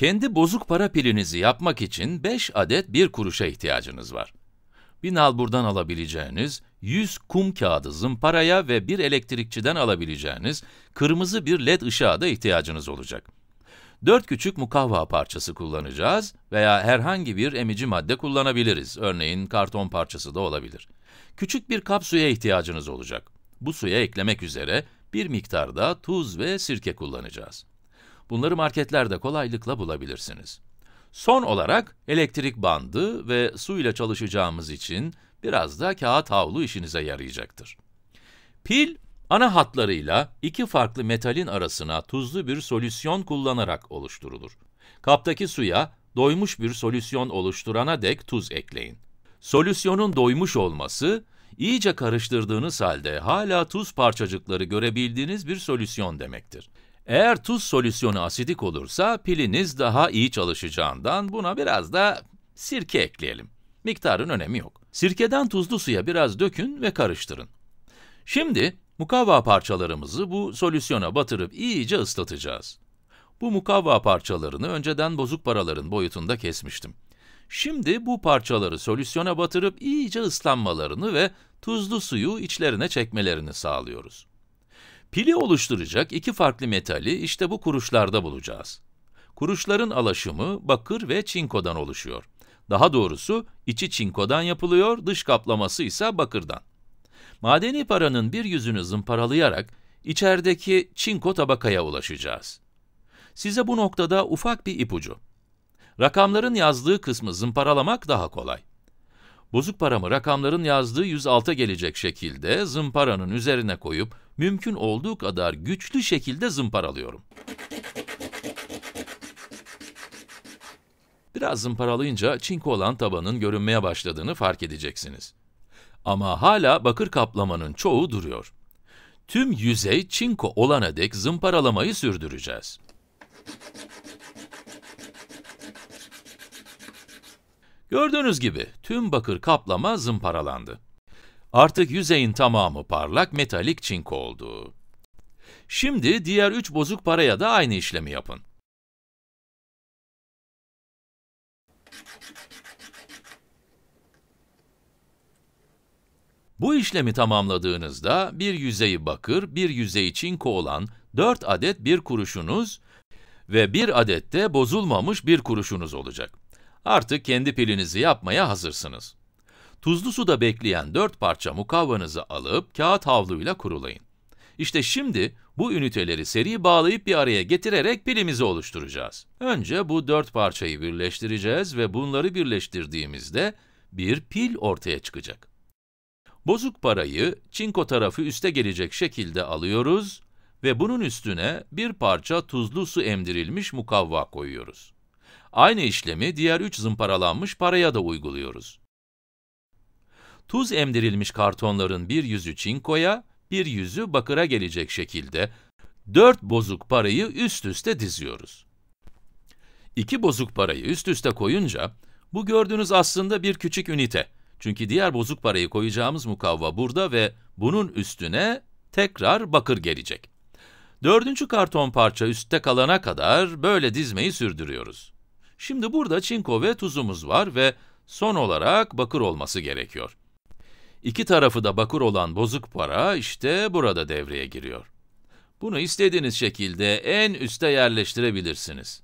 Kendi bozuk para pilinizi yapmak için 5 adet 1 kuruşa ihtiyacınız var. Bir nalburdan alabileceğiniz 100 kum kağıdı zımparaya ve bir elektrikçiden alabileceğiniz kırmızı bir led ışığa da ihtiyacınız olacak. 4 küçük mukavva parçası kullanacağız veya herhangi bir emici madde kullanabiliriz. Örneğin karton parçası da olabilir. Küçük bir kap suya ihtiyacınız olacak. Bu suya eklemek üzere bir miktarda tuz ve sirke kullanacağız. Bunları marketlerde kolaylıkla bulabilirsiniz. Son olarak elektrik bandı ve su ile çalışacağımız için biraz da kağıt havlu işinize yarayacaktır. Pil, ana hatlarıyla iki farklı metalin arasına tuzlu bir solüsyon kullanarak oluşturulur. Kaptaki suya doymuş bir solüsyon oluşturana dek tuz ekleyin. Solüsyonun doymuş olması, iyice karıştırdığınız halde hala tuz parçacıkları görebildiğiniz bir solüsyon demektir. Eğer tuz solüsyonu asidik olursa piliniz daha iyi çalışacağından buna biraz da sirke ekleyelim. Miktarın önemi yok. Sirkeden tuzlu suya biraz dökün ve karıştırın. Şimdi mukavva parçalarımızı bu solüsyona batırıp iyice ıslatacağız. Bu mukavva parçalarını önceden bozuk paraların boyutunda kesmiştim. Şimdi bu parçaları solüsyona batırıp iyice ıslanmalarını ve tuzlu suyu içlerine çekmelerini sağlıyoruz. Pili oluşturacak iki farklı metali işte bu kuruşlarda bulacağız. Kuruşların alaşımı bakır ve çinkodan oluşuyor. Daha doğrusu içi çinkodan yapılıyor, dış kaplaması ise bakırdan. Madeni paranın bir yüzünü zımparalayarak içerideki çinko tabakaya ulaşacağız. Size bu noktada ufak bir ipucu. Rakamların yazdığı kısmı zımparalamak daha kolay. Bozuk paramı rakamların yazdığı yüz alta gelecek şekilde zımparanın üzerine koyup mümkün olduğu kadar güçlü şekilde zımparalıyorum. Biraz zımparalayınca çinko olan tabanın görünmeye başladığını fark edeceksiniz. Ama hala bakır kaplamanın çoğu duruyor. Tüm yüzey çinko olana dek zımparalamayı sürdüreceğiz. Gördüğünüz gibi tüm bakır kaplama zımparalandı. Artık yüzeyin tamamı parlak metalik çinko oldu. Şimdi diğer üç bozuk paraya da aynı işlemi yapın. Bu işlemi tamamladığınızda bir yüzeyi bakır, bir yüzeyi çinko olan 4 adet bir kuruşunuz ve bir adet de bozulmamış bir kuruşunuz olacak. Artık kendi pilinizi yapmaya hazırsınız. Tuzlu suda bekleyen dört parça mukavvanızı alıp kağıt havluyla kurulayın. İşte şimdi bu üniteleri seri bağlayıp bir araya getirerek pilimizi oluşturacağız. Önce bu dört parçayı birleştireceğiz ve bunları birleştirdiğimizde bir pil ortaya çıkacak. Bozuk parayı çinko tarafı üste gelecek şekilde alıyoruz ve bunun üstüne bir parça tuzlu su emdirilmiş mukavva koyuyoruz. Aynı işlemi diğer üç zımparalanmış paraya da uyguluyoruz tuz emdirilmiş kartonların bir yüzü çinkoya, bir yüzü bakıra gelecek şekilde dört bozuk parayı üst üste diziyoruz. İki bozuk parayı üst üste koyunca, bu gördüğünüz aslında bir küçük ünite. Çünkü diğer bozuk parayı koyacağımız mukavva burada ve bunun üstüne tekrar bakır gelecek. Dördüncü karton parça üstte kalana kadar böyle dizmeyi sürdürüyoruz. Şimdi burada çinko ve tuzumuz var ve son olarak bakır olması gerekiyor. İki tarafı da bakur olan bozuk para işte burada devreye giriyor. Bunu istediğiniz şekilde en üste yerleştirebilirsiniz.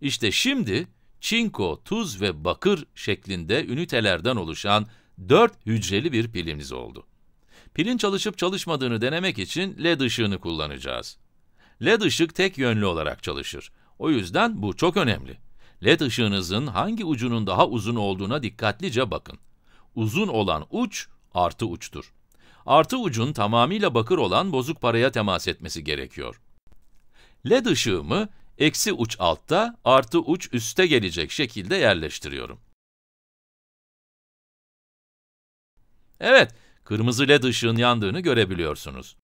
İşte şimdi çinko, tuz ve bakır şeklinde ünitelerden oluşan dört hücreli bir pilimiz oldu. Pilin çalışıp çalışmadığını denemek için led ışığını kullanacağız. LED ışık tek yönlü olarak çalışır. O yüzden bu çok önemli. LED ışığınızın hangi ucunun daha uzun olduğuna dikkatlice bakın uzun olan uç artı uçtur. Artı ucun tamamıyla bakır olan bozuk paraya temas etmesi gerekiyor. LED ışığımı eksi uç altta, artı uç üste gelecek şekilde yerleştiriyorum. Evet, kırmızı led ışığın yandığını görebiliyorsunuz.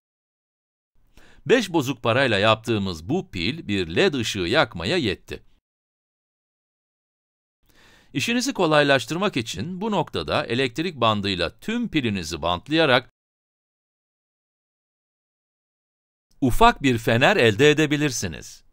5 bozuk parayla yaptığımız bu pil bir led ışığı yakmaya yetti. İşinizi kolaylaştırmak için bu noktada elektrik bandıyla tüm pilinizi bantlayarak ufak bir fener elde edebilirsiniz.